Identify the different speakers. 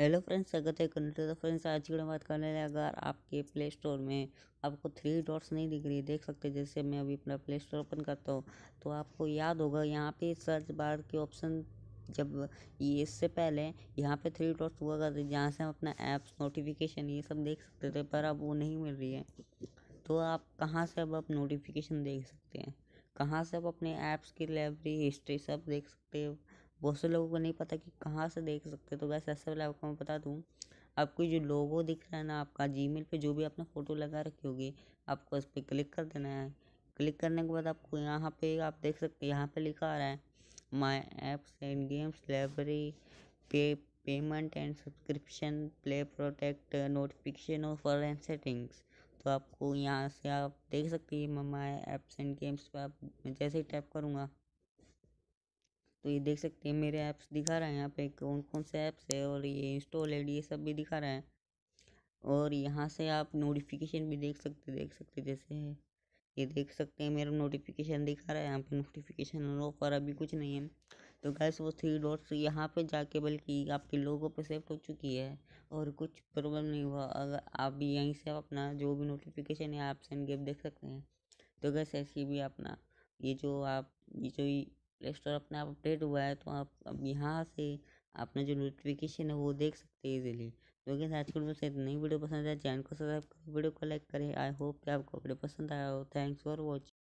Speaker 1: hello friends स्वागत है computer तो फ्रेंड्स आज की बात करने लगे अगर आपके प्ले स्टोर में आपको थ्री डॉट्स नहीं दिख रही देख सकते जैसे मैं अभी अपना प्ले स्टोर ओपन करता हूँ तो आपको याद होगा यहाँ पे सर्च बार के ऑप्शन जब ये इससे पहले यहाँ पे थ्री डॉट्स हुआ करते जहाँ से हम अपना ऐप्स नोटिफिकेशन ये सब देख सकते थे पर अब वो नहीं मिल रही है तो आप कहाँ से अब आप नोटिफिकेशन देख सकते हैं कहाँ से आप अपने ऐप्स की लाइब्रेरी हिस्ट्री सब देख सकते हो बहुत से लोगों को नहीं पता कि कहाँ से देख सकते तो वैसे ऐसे वाले आपको मैं बता दूँ आपको जो लोगो दिख रहा है ना आपका मेल पे जो भी आपने फ़ोटो लगा रखी होगी आपको उस पर क्लिक कर देना है क्लिक करने के बाद आपको यहाँ पे आप देख सकते हैं यहाँ पे लिखा आ रहा है my apps and games library पे payment and subscription play protect notification और फॉर एंड सेटिंग्स तो आपको यहाँ से आप देख सकते हैं माई एप्स एंड गेम्स पर आप जैसे ही टैप करूँगा तो ये देख सकते हैं मेरे ऐप्स दिखा रहा है यहाँ पे कौन कौन से ऐप्स है और ये इंस्टॉल है ये सब भी दिखा रहा है और यहाँ से आप नोटिफिकेशन भी देख सकते देख सकते जैसे ये देख सकते हैं मेरा नोटिफिकेशन दिखा रहा है यहाँ पे नोटिफिकेशन और ऑफर अभी कुछ नहीं है तो गैस वो थ्री डॉट्स यहाँ पे जाके बल्कि आपके लोगों पे सेफ्ट हो चुकी है और कुछ प्रॉब्लम नहीं हुआ अगर आप भी यहीं से अपना जो भी नोटिफिकेशन है ऐप्स सेंड गेप देख सकते हैं तो गैस ऐसी भी अपना ये जो आप ये जो प्ले स्टोर अपने आप अपडेट हुआ है तो आप अब यहाँ से अपना जो नोटिफिकेशन है वो देख सकते हैं इजीली तो क्योंकि आज की मुझे नई वीडियो पसंद आया चैनल को सब्सक्राइब करें वीडियो को लाइक करें आई होप कि आपको वीडियो पसंद आया हो थैंक्स फॉर वॉचिंग